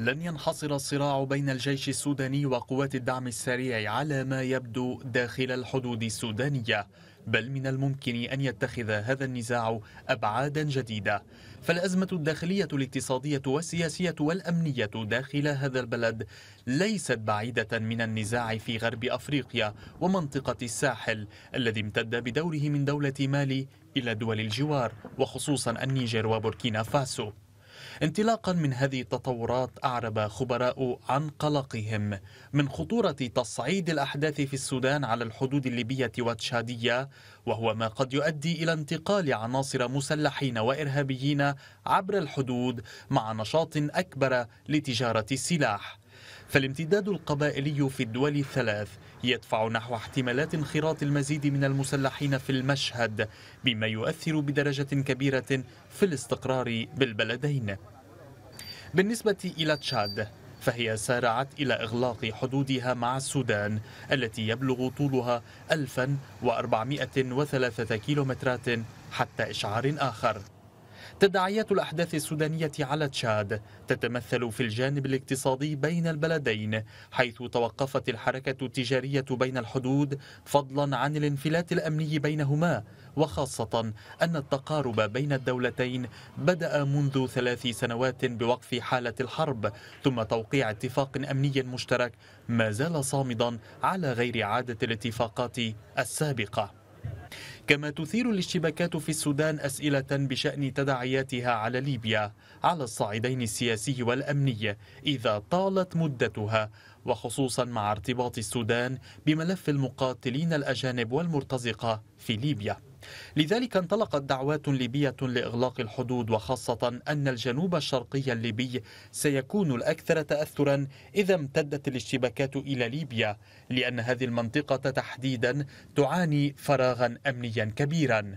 لن ينحصر الصراع بين الجيش السوداني وقوات الدعم السريع على ما يبدو داخل الحدود السودانية بل من الممكن أن يتخذ هذا النزاع أبعادا جديدة فالأزمة الداخلية الاقتصادية والسياسية والأمنية داخل هذا البلد ليست بعيدة من النزاع في غرب أفريقيا ومنطقة الساحل الذي امتد بدوره من دولة مالي إلى دول الجوار وخصوصا النيجر وبوركينا فاسو انطلاقا من هذه التطورات أعرب خبراء عن قلقهم من خطورة تصعيد الأحداث في السودان على الحدود الليبية والتشادية وهو ما قد يؤدي إلى انتقال عناصر مسلحين وإرهابيين عبر الحدود مع نشاط أكبر لتجارة السلاح فالامتداد القبائلي في الدول الثلاث يدفع نحو احتمالات انخراط المزيد من المسلحين في المشهد بما يؤثر بدرجة كبيرة في الاستقرار بالبلدين بالنسبة إلى تشاد فهي سارعت إلى إغلاق حدودها مع السودان التي يبلغ طولها 1403 كيلومترات حتى إشعار آخر تداعيات الأحداث السودانية على تشاد تتمثل في الجانب الاقتصادي بين البلدين حيث توقفت الحركة التجارية بين الحدود فضلا عن الانفلات الأمني بينهما وخاصة أن التقارب بين الدولتين بدأ منذ ثلاث سنوات بوقف حالة الحرب ثم توقيع اتفاق أمني مشترك ما زال صامدا على غير عادة الاتفاقات السابقة كما تثير الاشتباكات في السودان أسئلة بشأن تداعياتها على ليبيا على الصعيدين السياسي والأمني إذا طالت مدتها وخصوصا مع ارتباط السودان بملف المقاتلين الأجانب والمرتزقة في ليبيا لذلك انطلقت دعوات ليبية لإغلاق الحدود وخاصة أن الجنوب الشرقي الليبي سيكون الأكثر تأثرا إذا امتدت الاشتباكات إلى ليبيا لأن هذه المنطقة تحديدا تعاني فراغا أمنيا كبيرا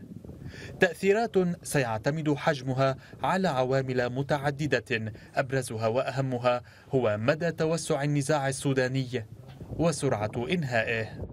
تأثيرات سيعتمد حجمها على عوامل متعددة أبرزها وأهمها هو مدى توسع النزاع السوداني وسرعة إنهائه